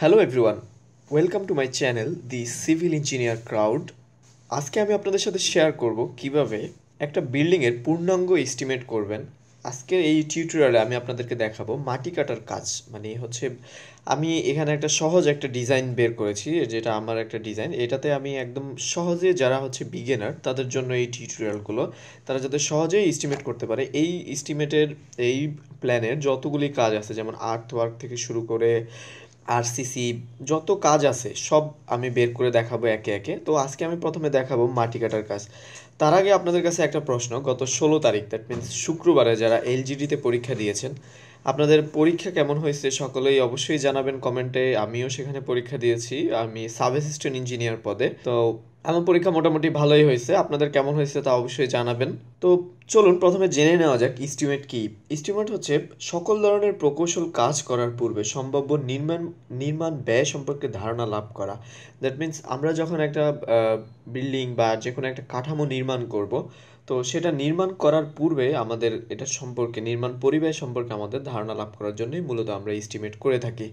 hello everyone welcome to my channel the civil engineer crowd আজকে আমি আপনাদের সাথে শেয়ার করব কিভাবে একটা বিল্ডিংয়ের পূর্ণাঙ্গ এস্টিমেট করবেন আজকের এই টিউটোরিয়ালে আমি আপনাদেরকে দেখাবো মাটি কাটার কাজ মানে হচ্ছে আমি এখানে একটা সহজ একটা ডিজাইন বের করেছি যেটা আমার একটা ডিজাইন এটাতে আমি একদম সহজে যারা হচ্ছে বিগেনার তাদের জন্য এই টিউটোরিয়ালগুলো তারা যাতে সহজেই এস্টিমেট করতে পারে এই এস্টিমেটের এই প্ল্যানের যতগুলি কাজ আছে যেমন আর্থ ওয়ার্ক থেকে শুরু করে আরসিসি যত কাজ আছে সব আমি বের করে দেখাবো একে একে তো আজকে আমি প্রথমে দেখাবো মাটি কাটার কাজ তার আগে আপনাদের কাছে একটা প্রশ্ন গত ষোলো তারিখ দ্যাট মিনস শুক্রবারে যারা এলজিডিতে পরীক্ষা দিয়েছেন আপনাদের পরীক্ষা কেমন হয়েছে সকলেই অবশ্যই জানাবেন কমেন্টে আমিও সেখানে পরীক্ষা দিয়েছি আমি সাব অ্যাসিস্ট্যান্ট ইঞ্জিনিয়ার পদে তো এমন পরীক্ষা মোটামুটি ভালোই হয়েছে আপনাদের কেমন হয়েছে তা অবশ্যই জানাবেন তো চলুন প্রথমে জেনে নেওয়া যাক ইস্টিমেট কি ইস্টিমেট হচ্ছে সকল ধরনের প্রকৌশল কাজ করার পূর্বে সম্ভাব্য নির্মাণ নির্মাণ ব্যয় সম্পর্কে ধারণা লাভ করা দ্যাট মিন্স আমরা যখন একটা বিল্ডিং বা যে কোনো একটা কাঠামো নির্মাণ করব তো সেটা নির্মাণ করার পূর্বে আমাদের এটা সম্পর্কে নির্মাণ পরিবেশ সম্পর্কে আমাদের ধারণা লাভ করার জন্যই মূলত আমরা ইস্টিমেট করে থাকি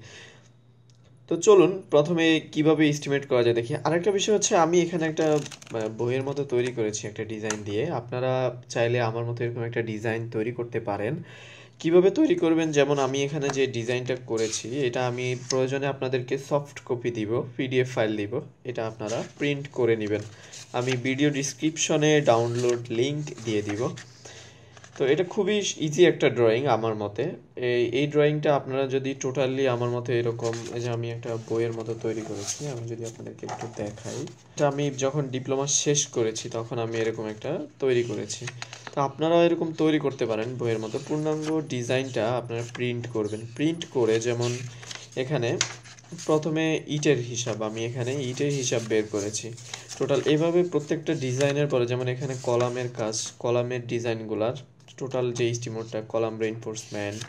তো চলুন প্রথমে কিভাবে এস্টিমেট করা যায় দেখি আরেকটা বিষয় হচ্ছে আমি এখানে একটা বইয়ের মতো তৈরি করেছি একটা ডিজাইন দিয়ে আপনারা চাইলে আমার মতো এরকম একটা ডিজাইন তৈরি করতে পারেন কিভাবে তৈরি করবেন যেমন আমি এখানে যে ডিজাইনটা করেছি এটা আমি প্রয়োজনে আপনাদেরকে সফট কপি দিব পিডিএফ ফাইল দিব এটা আপনারা প্রিন্ট করে নেবেন আমি ভিডিও ডিসক্রিপশনে ডাউনলোড লিংক দিয়ে দিব তো এটা খুবই ইজি একটা ড্রয়িং আমার মতে এই এই ড্রয়িংটা আপনারা যদি টোটালি আমার মতে এরকম যে আমি একটা বইয়ের মতো তৈরি করেছি আমি যদি আপনাদেরকে একটু দেখাই এটা আমি যখন ডিপ্লোমা শেষ করেছি তখন আমি এরকম একটা তৈরি করেছি তো আপনারা এরকম তৈরি করতে পারেন বইয়ের মতো পূর্ণাঙ্গ ডিজাইনটা আপনারা প্রিন্ট করবেন প্রিন্ট করে যেমন এখানে প্রথমে ইটের হিসাব আমি এখানে ইটের হিসাব বের করেছি টোটাল এভাবে প্রত্যেকটা ডিজাইনের পরে যেমন এখানে কলামের কাজ কলামের ডিজাইনগুলার টোটাল যে স্টিমোরটা কলাম রেইনফোর্সমেন্ট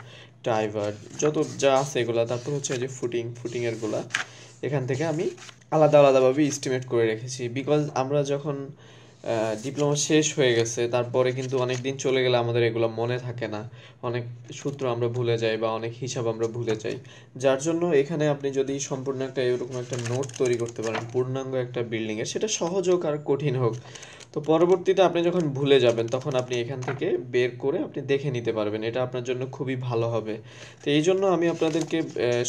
ড্রাইভার যত যা আছে এগুলা তারপর হচ্ছে যে ফুটিং ফুটিংয়েরগুলা এখান থেকে আমি আলাদা আলাদাভাবে এস্টিমেট করে রেখেছি বিকজ আমরা যখন ডিপ্লোমা শেষ হয়ে গেছে তারপরে কিন্তু অনেক দিন চলে গেলে আমাদের এগুলো মনে থাকে না অনেক সূত্র আমরা ভুলে যাই বা অনেক হিসাব আমরা ভুলে যাই যার জন্য এখানে আপনি যদি সম্পূর্ণ একটা এরকম একটা নোট তৈরি করতে পারেন পূর্ণাঙ্গ একটা বিল্ডিংয়ের সেটা সহজ হোক আর কঠিন হোক তো পরবর্তীতে আপনি যখন ভুলে যাবেন তখন আপনি এখান থেকে বের করে আপনি দেখে নিতে পারবেন এটা আপনার জন্য খুবই ভালো হবে তো এই জন্য আমি আপনাদেরকে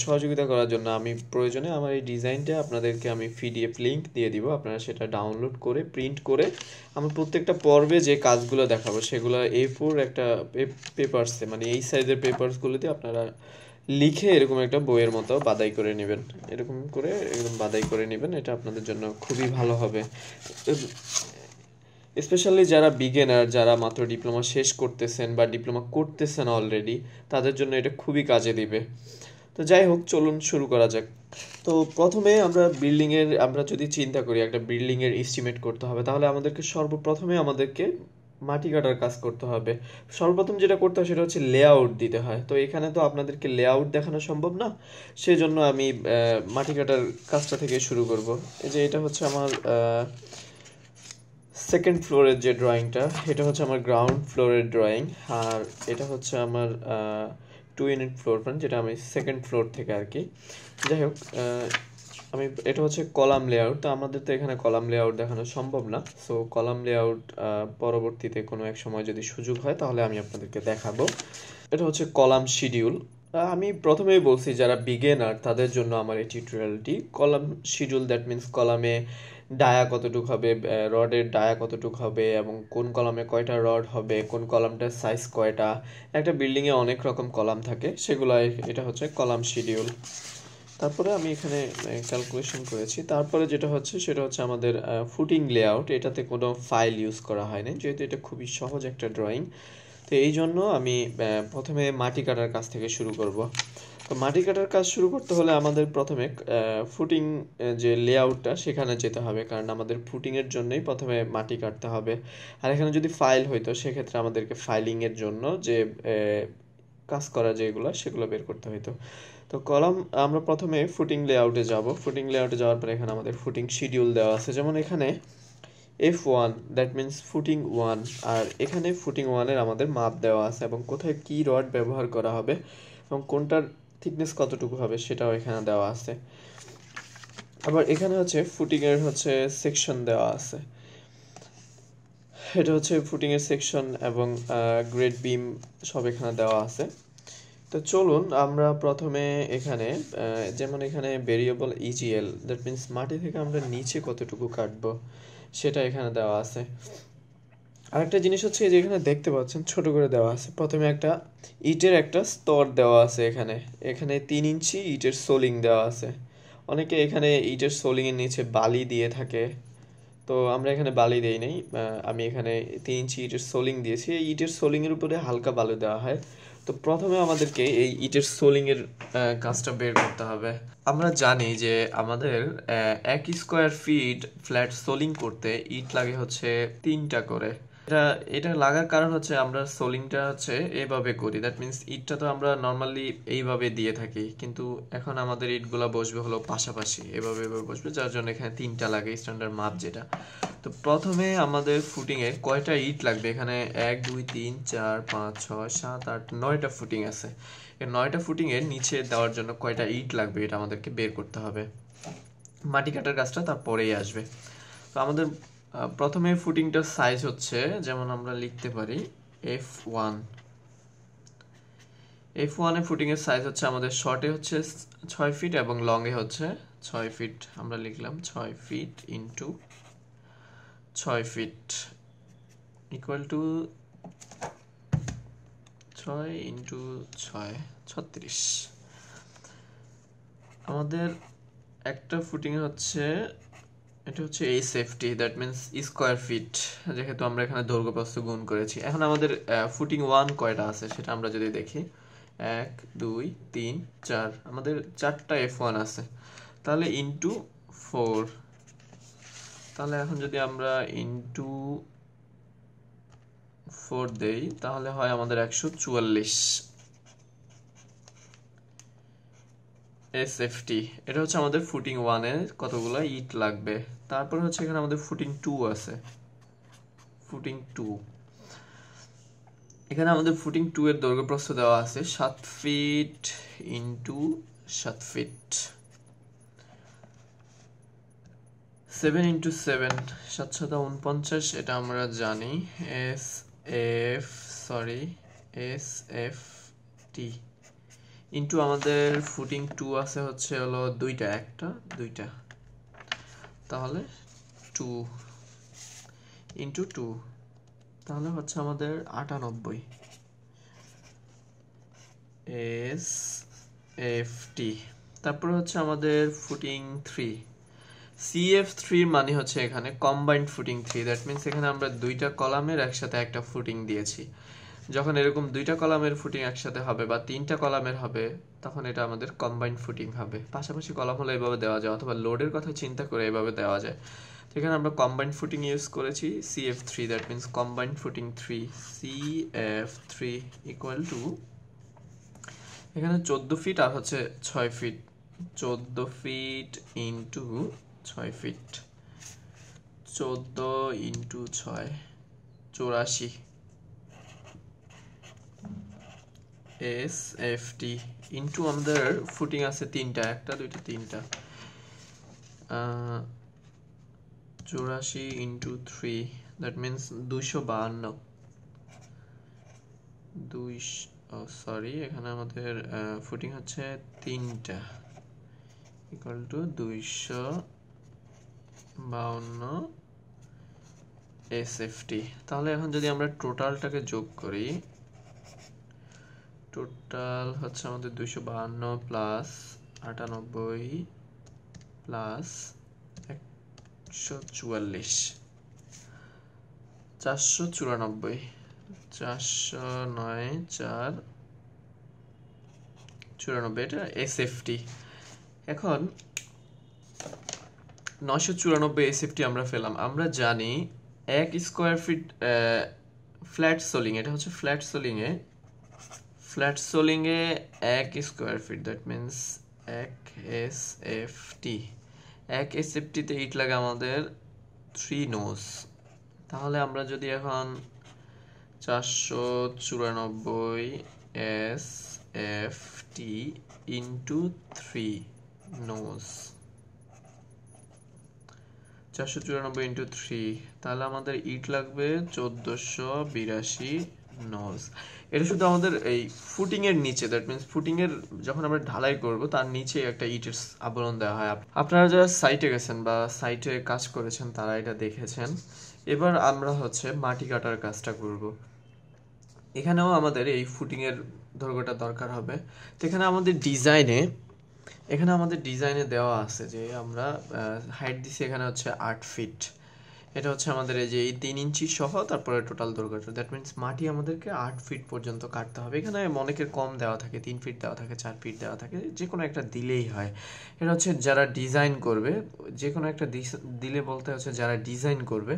সহযোগিতা করার জন্য আমি প্রয়োজনে আমার এই ডিজাইনটা আপনাদেরকে আমি পিডিএফ লিঙ্ক দিয়ে দিব আপনারা সেটা ডাউনলোড করে প্রিন্ট করে আমার প্রত্যেকটা পর্বে যে কাজগুলো দেখাবো সেগুলো এ ফোর একটা পেপারসে মানে এই সাইজের পেপারসগুলোতে আপনারা লিখে এরকম একটা বইয়ের মতো বাদাই করে নেবেন এরকম করে একদম বাদাই করে নেবেন এটা আপনাদের জন্য খুবই ভালো হবে স্পেশালি যারা বিগেনার যারা মাত্র ডিপ্লোমা শেষ করতেছেন বা ডিপ্লোমা করতেছেন অলরেডি তাদের জন্য এটা খুবই কাজে দিবে তো যাই হোক চলুন শুরু করা যাক তো প্রথমে আমরা বিল্ডিংয়ের আমরা যদি চিন্তা করি একটা বিল্ডিংয়ের এস্টিমেট করতে হবে তাহলে আমাদেরকে সর্বপ্রথমে আমাদেরকে মাটি কাটার কাজ করতে হবে সর্বপ্রথম যেটা করতে হয় সেটা হচ্ছে লেআউট দিতে হয় তো এখানে তো আপনাদেরকে লেআউট দেখানো সম্ভব না সেই জন্য আমি মাটি কাটার কাজটা থেকে শুরু করব এই যে এটা হচ্ছে আমার সেকেন্ড ফ্লোরের যে ড্রয়িংটা এটা হচ্ছে আমার গ্রাউন্ড ফ্লোরের ড্রয়িং আর এটা হচ্ছে আমার টু ইউনিট ফ্লোর প্ল্যান যেটা আমি সেকেন্ড ফ্লোর থেকে আর কি যাই হোক আমি এটা হচ্ছে কলাম লেআউট তো আমাদের তো এখানে কলাম লেআউট দেখানো সম্ভব না সো কলাম লেআউট পরবর্তীতে কোনো এক সময় যদি সুযোগ হয় তাহলে আমি আপনাদেরকে দেখাবো এটা হচ্ছে কলাম শিডিউল আমি প্রথমেই বলছি যারা বিগেনার তাদের জন্য আমার এই টিউটোরিয়ালটি কলাম শিডিউল দ্যাট মিন্স কলামে ডায়া কতটুক হবে রডের ডায়া কতটুক হবে এবং কোন কলামে কয়টা রড হবে কোন কলামটার সাইজ কয়টা একটা বিল্ডিংয়ে অনেক রকম কলাম থাকে সেগুলো এটা হচ্ছে কলাম শিডিউল তারপরে আমি এখানে ক্যালকুলেশন করেছি তারপরে যেটা হচ্ছে সেটা হচ্ছে আমাদের ফুটিং লেআউট এটাতে কোনো ফাইল ইউজ করা হয় না যেহেতু এটা খুবই সহজ একটা ড্রয়িং তো এই জন্য আমি প্রথমে মাটি কাটার কাজ থেকে শুরু করব তো মাটি কাটার কাজ শুরু করতে হলে আমাদের প্রথমে ফুটিং যে লেআউটটা সেখানে যেতে হবে কারণ আমাদের ফুটিংয়ের জন্যই প্রথমে মাটি কাটতে হবে আর এখানে যদি ফাইল হইতো সেক্ষেত্রে আমাদেরকে ফাইলিংয়ের জন্য যে কাজ করা যেগুলো সেগুলো বের করতে হইতো তো কলাম আমরা প্রথমে ফুটিং লেআউটে যাব ফুটিং লেআউটে যাওয়ার পরে এখানে আমাদের ফুটিং শিডিউল দেওয়া আছে যেমন এখানে F one that means footing one আর এখানে ফুটিং ওয়ানের আমাদের মাপ দেওয়া আছে এবং কোথায় কী রড ব্যবহার করা হবে এবং কোনটার থিকনেস কতটুকু হবে সেটাও এখানে দেওয়া আছে আবার এখানে হচ্ছে ফুটিংয়ের হচ্ছে সেকশন দেওয়া আছে এটা হচ্ছে ফুটিংয়ের সেকশন এবং গ্রেড বিম সব এখানে দেওয়া আছে তো চলুন আমরা প্রথমে এখানে যেমন এখানে ভেরিয়েবল ইজিএল দ্যাট মিন্স মাটি থেকে আমরা নিচে কতটুকু কাটবো সেটা এখানে দেওয়া আছে আরেকটা জিনিস হচ্ছে এই যে এখানে দেখতে পাচ্ছেন ছোট করে দেওয়া আছে প্রথমে একটা ইটের একটা স্তর দেওয়া আছে এখানে এখানে তিন ইঞ্চি ইটের সোলিং দেওয়া আছে অনেকে এখানে ইটের সোলিংয়ের নিচে বালি দিয়ে থাকে তো আমরা এখানে বালি দেই নাই আমি এখানে তিন ইঞ্চি ইটের সোলিং দিয়েছি এই ইটের সোলিংয়ের উপরে হালকা বালু দেওয়া হয় তো প্রথমে আমাদেরকে এই ইটের সোলিংয়ের কাজটা বের করতে হবে আমরা জানি যে আমাদের এক স্কোয়ার ফিট ফ্ল্যাট সোলিং করতে ইট লাগে হচ্ছে তিনটা করে এটা এটা লাগার কারণ হচ্ছে আমরা সোলিংটা হচ্ছে এইভাবে করি দ্যাট মিনস ইটটা তো আমরা নর্মালি এইভাবে দিয়ে থাকি কিন্তু এখন আমাদের ইটগুলা বসবে হলো পাশাপাশি এভাবে এভাবে বসবে যার জন্য এখানে তিনটা লাগে স্ট্যান্ডার্ড মাপ যেটা তো প্রথমে আমাদের ফুটিংয়ে কয়টা ইট লাগবে এখানে এক দুই তিন চার পাঁচ ছয় সাত আট নয়টা ফুটিং আছে এই নয়টা ফুটিংয়ের নিচে দেওয়ার জন্য কয়টা ইট লাগবে এটা আমাদেরকে বের করতে হবে মাটি কাটার কাজটা তারপরেই আসবে তো আমাদের প্রথমে ফুটিংটার সাইজ হচ্ছে যেমন আমরা লিখতে পারি এফ ওয়ান এফ ওয়ানে ফুটিংয়ের সাইজ হচ্ছে আমাদের শর্টে হচ্ছে ছয় ফিট এবং লংয়ে হচ্ছে ছয় ফিট আমরা লিখলাম ছয় ফিট ইন্টু ছয় ফিট ইকুয়াল টু ছয় ইন্টু ছয় ছত্রিশ আমাদের একটা ফুটিং হচ্ছে এটা হচ্ছে এই safety that means square feet যেহেতু আমরা এখানে দৈর্ঘ্য প্রস্থ গুণ করেছি এখন আমাদের ফুটিং ওয়ান কয়টা আছে সেটা আমরা যদি দেখি এক দুই তিন চার আমাদের চারটা এফ ওয়ান আছে তাহলে ইন্টু ফোর তাহলে এখন যদি আমরা ইনটু ফোর দেই তাহলে হয় আমাদের একশো চুয়াল্লিশ এসএফটি এটা হচ্ছে আমাদের ফুটিং ওয়ানে কতগুলো ইট লাগবে তারপরে হচ্ছে এখানে আমাদের ফুটিং টু আছে ফুটিং টু এখানে আমাদের ফুটিং টু এর দৈর্ঘ্য প্রস্থ দেওয়া আছে সাত ফিট ইন্টু সাত ফিট সেভেন ইন্টু সেভেন সাত সাতশত উনপঞ্চাশ এটা আমরা জানি S F sorry S F T into আমাদের ফুটিং টু আছে হচ্ছে হলো দুইটা একটা দুইটা তাহলে টু ইন্টু টু তাহলে হচ্ছে আমাদের আটানব্বই এস এফ টি তারপরে হচ্ছে আমাদের ফুটিং থ্রি সিএফ থ্রির মানে হচ্ছে এখানে combined footing three that means এখানে আমরা দুইটা কলামের একসাথে একটা ফুটিং দিয়েছি যখন এরকম দুইটা কলামের ফুটিং একসাথে হবে বা তিনটা কলামের হবে তখন এটা আমাদের কম্বাইন্ড ফুটিং হবে পাশাপাশি কলাম হলে এভাবে দেওয়া যায় অথবা লোডের কথা চিন্তা করে এভাবে দেওয়া যায় এখানে আমরা কম্বাইন্ড ফুটিং ইউজ করেছি C F three that means combined footing three C F three equal to এখানে চোদ্দো ফিট আর হচ্ছে ছয় ফিট চোদ্দো ফিট ইন্টু ছয় ফিট চোদ্দো ইন্টু ছয় চৌরাশি এস এফ টি ইন্টু আমাদের ফুটিং আছে তিনটা একটা দুইটা তিনটা চুরাশি ইন্টু থ্রি দ্যাট মিন্স দুইশো বাহান্ন দুই সরি এখানে আমাদের ফুটিং হচ্ছে তিনটা ইকুয়াল টু দুইশো বাউন্ন টি তাহলে এখন যদি আমরা টোটালটাকে যোগ করি টোটাল হচ্ছে আমাদের দুইশো বাহান্ন প্লাস আটানব্বই প্লাস একশো চুয়াল্লিশ চারশো চুরানব্বই চারশো নয় চার চুরানব্বই এটা এসএফটি এখন নশো চুরানব্বই এসএফটি আমরা ফেলাম আমরা জানি এক স্কোয়ার ফিট ফ্ল্যাট সোলিং এটা হচ্ছে ফ্ল্যাট সোলিংয়ে ফ্ল্যাট সোলিংয়ে এক স্কোয়ার ফিট দ্যাট মিন্স এক এস এফ টি এক এস এফ টিতে ইট লাগে আমাদের থ্রি নোস তাহলে আমরা যদি এখন চারশো চুরানব্বই S F T into three nos চারশো চুরানব্বই ইন্টু থ্রি তাহলে আমাদের ইট লাগবে চোদ্দোশো বিরাশি নস এটা শুধু আমাদের এই ফুটিংয়ের নিচে দ্যাট মিনস এর যখন আমরা ঢালাই করব তার নিচে একটা ইটের আবরণ দেওয়া হয় আপনারা যারা সাইটে গেছেন বা সাইটে কাজ করেছেন তারা এটা দেখেছেন এবার আমরা হচ্ছে মাটি কাটার কাজটা করব এখানেও আমাদের এই ফুটিংয়ের দৈর্ঘ্যটা দরকার হবে তো এখানে আমাদের ডিজাইনে এখানে আমাদের ডিজাইনে দেওয়া আছে যে আমরা হাইট দিছি এখানে হচ্ছে আট ফিট এটা হচ্ছে আমাদের এই যে এই তিন ইঞ্চি সহ তারপরে টোটাল দৈর্ঘ্য দ্যাট মিনস মাটি আমাদেরকে আট ফিট পর্যন্ত কাটতে হবে এখানে অনেকের কম দেওয়া থাকে তিন ফিট দেওয়া থাকে চার ফিট দেওয়া থাকে যে কোনো একটা দিলেই হয় এটা হচ্ছে যারা ডিজাইন করবে যে কোনো একটা দিলে বলতে হচ্ছে যারা ডিজাইন করবে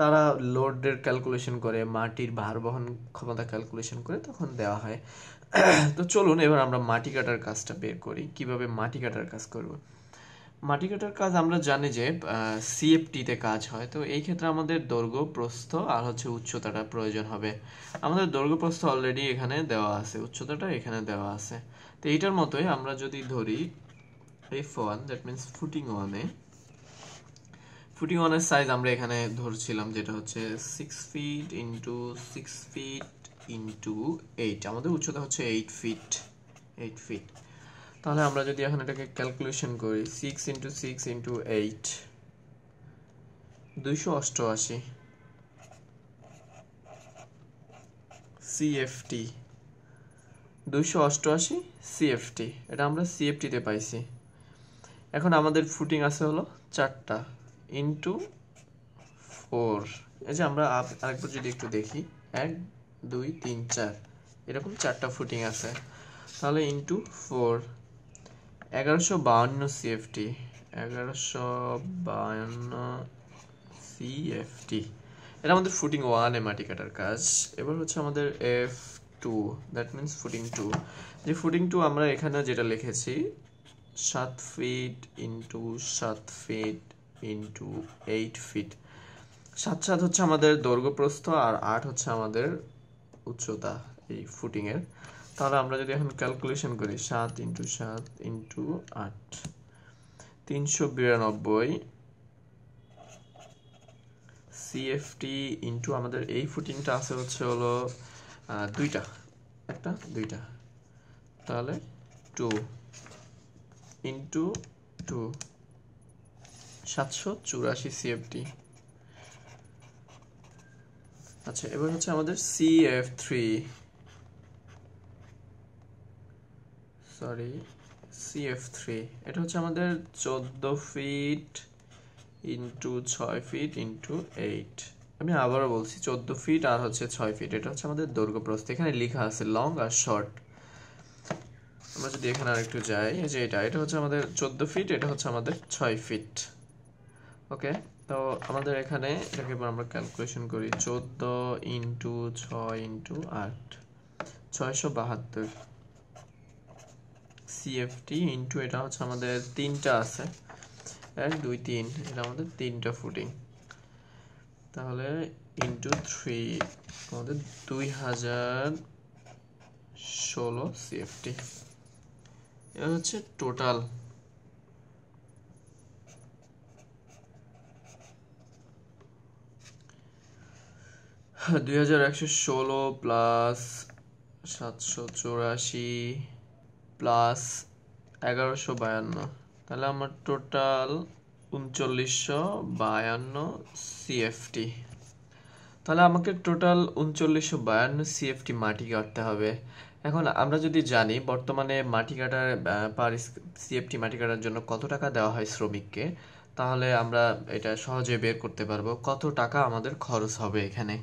তারা লোডের ক্যালকুলেশন করে মাটির ভার বহন ক্ষমতা ক্যালকুলেশন করে তখন দেওয়া হয় তো চলুন এবার আমরা মাটি কাটার কাজটা বের করি কিভাবে মাটি কাটার কাজ করব মাটি কাটার কাজ আমরা জানি যে সিএফটিতে কাজ হয় তো এই ক্ষেত্রে আমাদের দৈর্ঘ্য প্রস্থ আর হচ্ছে উচ্চতাটা প্রয়োজন হবে আমাদের দৈর্ঘ্য প্রস্থ অলরেডি এখানে দেওয়া আছে উচ্চতাটা এখানে দেওয়া আছে তো এইটার মতোই আমরা যদি ধরি F one that means footing ওয়ানে ফুটিং ওয়ানের সাইজ আমরা এখানে ধরছিলাম যেটা হচ্ছে six feet into six feet into eight আমাদের উচ্চতা হচ্ছে এইট ফিট এইট ফিট তাহলে আমরা যদি এখন এটাকে ক্যালকুলেশন করি six into six into eight দুইশো অষ্টআশি সিএফটি দুইশো অষ্টআশি সিএফটি এটা আমরা সিএফটিতে পাইছি এখন আমাদের ফুটিং আছে হলো চারটা ইন্টু ফোর এই যে আমরা আরেকবার যদি একটু দেখি এক দুই তিন চার এরকম চারটা ফুটিং আছে তাহলে ইন্টু ফোর এগারোশো বাহান্ন সিএফটি এগারোশো বাহান্ন সিএফটি এটা আমাদের ফুটিং ওয়ান এ মাটি কাটার কাজ এবার হচ্ছে আমাদের F two that means footing two যে ফুটিং টু আমরা এখানে যেটা লিখেছি সাত ফিট ইন্টু সাত ফিট ইন্টু এইট ফিট সাত সাত হচ্ছে আমাদের দৈর্ঘ্যপ্রস্থ আর আট হচ্ছে আমাদের উচ্চতা এই ফুটিংয়ের তাহলে আমরা যদি এখন ক্যালকুলেশন করি সাত ইন্টু সাত ইন্টু আট তিনশো বিরানব্বই সিএফটি ইন্টু আমাদের এই ফুটিংটা আছে হচ্ছে হলো দুইটা একটা দুইটা তাহলে টু ইন্টু টু সাতশো চুরাশি সিএফটি আচ্ছা এবার হচ্ছে আমাদের CF three sorry CF three এটা হচ্ছে আমাদের চোদ্দ ফিট ইন্টু ছয় ফিট ইন্টু এইট আমি আবারও বলছি চোদ্দ ফিট আর হচ্ছে ছয় ফিট এটা হচ্ছে আমাদের দৈর্ঘ্যপ্রস্থ এখানে লেখা আছে লং আর শর্ট আমরা যদি এখানে একটু যাই যে এটা এটা হচ্ছে আমাদের চোদ্দ ফিট এটা হচ্ছে আমাদের ছয় ফিট ওকে তো আমাদের এখানে এটাকে আমরা ক্যালকুলেশন করি চোদ্দ ইন্টু ছয় ইন্টু আট ছয়শো বাহাত্তর সিএফটি ইন্টু এটা হচ্ছে আমাদের তিনটা আছে এক দুই তিন এটা আমাদের তিনটা ফুটিং তাহলে ইন্টু থ্রি আমাদের দুই হাজার ষোলো সিএফটি এটা হচ্ছে টোটাল দুই হাজার একশো ষোলো প্লাস সাতশো চৌরাশি প্লাস এগারোশো বায়ান্ন তাহলে আমার টোটাল উনচল্লিশশো বায়ান্ন সিএফটি তাহলে আমাকে টোটাল উনচল্লিশশো বায়ান্ন সিএফটি মাটি কাটতে হবে এখন আমরা যদি জানি বর্তমানে মাটি কাটার পার সিএফটি মাটি কাটার জন্য কত টাকা দেওয়া হয় শ্রমিককে তাহলে আমরা এটা সহজে বের করতে পারবো কত টাকা আমাদের খরচ হবে এখানে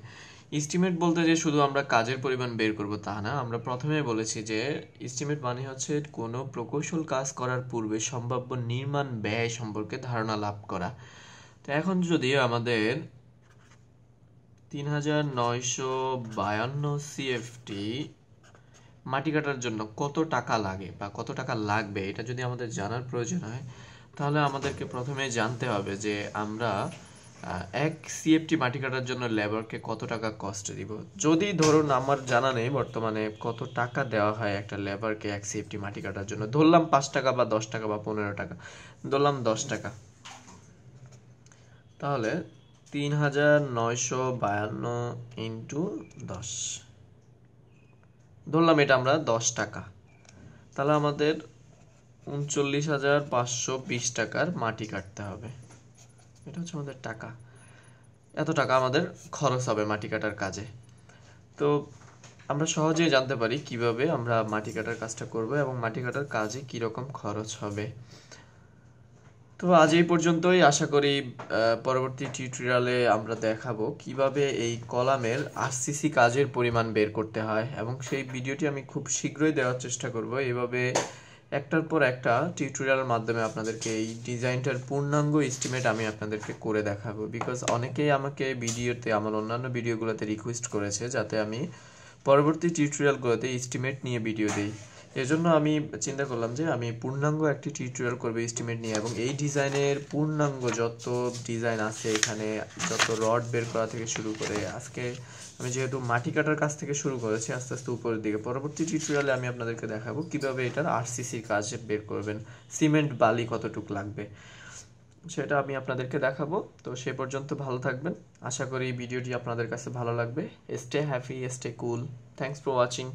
এস্টিমেট বলতে যে শুধু আমরা কাজের পরিমাণ বের করব তা না আমরা প্রথমে বলেছি যে এস্টিমেট মানে হচ্ছে কোনো প্রকৌশল কাজ করার পূর্বে সম্ভাব্য নির্মাণ ব্যয় সম্পর্কে ধারণা লাভ করা তো এখন যদি আমাদের তিন হাজার নয়শো বায়ান্ন সিএফটি মাটি কাটার জন্য কত টাকা লাগে বা কত টাকা লাগবে এটা যদি আমাদের জানার প্রয়োজন হয় তাহলে আমাদেরকে প্রথমে জানতে হবে যে আমরা এক সিএফটি মাটি কাটার জন্য লেবারকে কত টাকা কস্ট দিব যদি ধরুন আমার জানা নেই বর্তমানে কত টাকা দেওয়া হয় একটা লেবারকে এক সিএফটি মাটি কাটার জন্য ধরলাম পাঁচ টাকা বা দশ টাকা বা পনেরো টাকা ধরলাম দশ টাকা তাহলে তিন হাজার নয়শো বায়ান্ন ইন্টু দশ ধরলাম এটা আমরা দশ টাকা তাহলে আমাদের উনচল্লিশ হাজার পাঁচশো বিশ টাকার মাটি কাটতে হবে এটা হচ্ছে আমাদের টাকা এত টাকা আমাদের খরচ হবে মাটি কাটার কাজে তো আমরা সহজেই জানতে পারি কিভাবে আমরা মাটি কাটার কাজটা করব এবং মাটি কাটার কাজে কীরকম খরচ হবে তো আজ এই পর্যন্তই আশা করি পরবর্তী টিউটোরিয়ালে আমরা দেখাবো কিভাবে এই কলামের আরসিসি কাজের পরিমাণ বের করতে হয় এবং সেই ভিডিওটি আমি খুব শীঘ্রই দেওয়ার চেষ্টা করব এভাবে একটার পর একটা টিউটোরিয়ালের মাধ্যমে আপনাদেরকে এই ডিজাইনটার পূর্ণাঙ্গ এস্টিমেট আমি আপনাদেরকে করে দেখাবো বিকজ অনেকেই আমাকে ভিডিওতে আমার অন্যান্য ভিডিওগুলোতে রিকোয়েস্ট করেছে যাতে আমি পরবর্তী টিউটোরিয়ালগুলোতে এস্টিমেট নিয়ে ভিডিও দিই এজন্য আমি চিন্তা করলাম যে আমি পূর্ণাঙ্গ একটি টিউটোরিয়াল করবো এস্টিমেট নিয়ে এবং এই ডিজাইনের পূর্ণাঙ্গ যত ডিজাইন আছে এখানে যত রড বের করা থেকে শুরু করে আজকে আমি যেহেতু মাটি কাটার কাজ থেকে শুরু করেছি আস্তে আস্তে উপরের দিকে পরবর্তী টিউটোরিয়ালে আমি আপনাদেরকে দেখাবো কিভাবে এটার আরসিসির কাজ বের করবেন সিমেন্ট বালি কতটুক লাগবে সেটা আমি আপনাদেরকে দেখাবো তো সে পর্যন্ত ভালো থাকবেন আশা করি ভিডিওটি আপনাদের কাছে ভালো লাগবে stay happy stay cool thanks for watching